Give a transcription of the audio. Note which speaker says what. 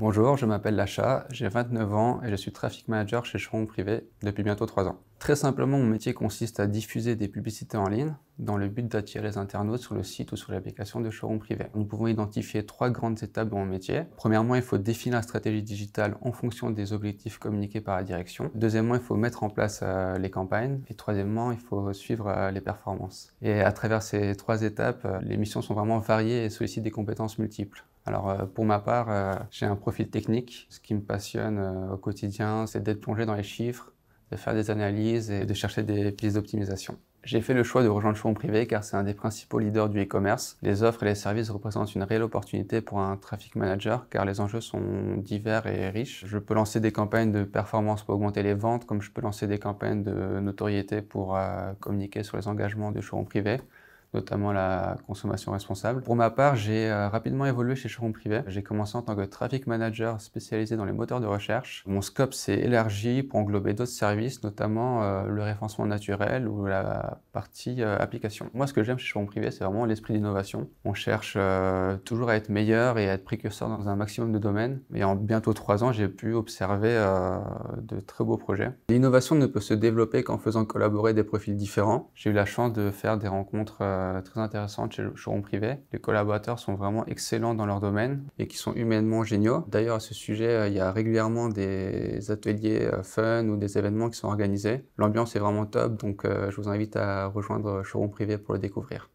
Speaker 1: Bonjour, je m'appelle Lacha, j'ai 29 ans et je suis traffic manager chez Choron Privé depuis bientôt 3 ans. Très simplement, mon métier consiste à diffuser des publicités en ligne dans le but d'attirer les internautes sur le site ou sur l'application de Choron Privé. Nous pouvons identifier trois grandes étapes dans mon métier. Premièrement, il faut définir la stratégie digitale en fonction des objectifs communiqués par la direction. Deuxièmement, il faut mettre en place euh, les campagnes. Et troisièmement, il faut suivre euh, les performances. Et à travers ces trois étapes, euh, les missions sont vraiment variées et sollicitent des compétences multiples. Alors euh, pour ma part, euh, j'ai un profil technique. Ce qui me passionne euh, au quotidien, c'est d'être plongé dans les chiffres, de faire des analyses et de chercher des pistes d'optimisation. J'ai fait le choix de rejoindre Chouron Privé car c'est un des principaux leaders du e-commerce. Les offres et les services représentent une réelle opportunité pour un traffic manager car les enjeux sont divers et riches. Je peux lancer des campagnes de performance pour augmenter les ventes, comme je peux lancer des campagnes de notoriété pour communiquer sur les engagements de Chouron Privé notamment la consommation responsable. Pour ma part, j'ai euh, rapidement évolué chez Chevron Privé. J'ai commencé en tant que traffic manager spécialisé dans les moteurs de recherche. Mon scope s'est élargi pour englober d'autres services, notamment euh, le référencement naturel ou la partie euh, application. Moi, ce que j'aime chez Chevron Privé, c'est vraiment l'esprit d'innovation. On cherche toujours à être meilleur et à être précurseur dans un maximum de domaines. Et en bientôt trois ans, j'ai pu observer de très beaux projets. L'innovation ne peut se développer qu'en faisant collaborer des profils différents. J'ai eu la chance de faire des rencontres euh, très intéressante chez le showroom privé. Les collaborateurs sont vraiment excellents dans leur domaine et qui sont humainement géniaux. D'ailleurs, à ce sujet, euh, il y a régulièrement des ateliers euh, fun ou des événements qui sont organisés. L'ambiance est vraiment top, donc je vous invite à rejoindre Choron privé pour le découvrir.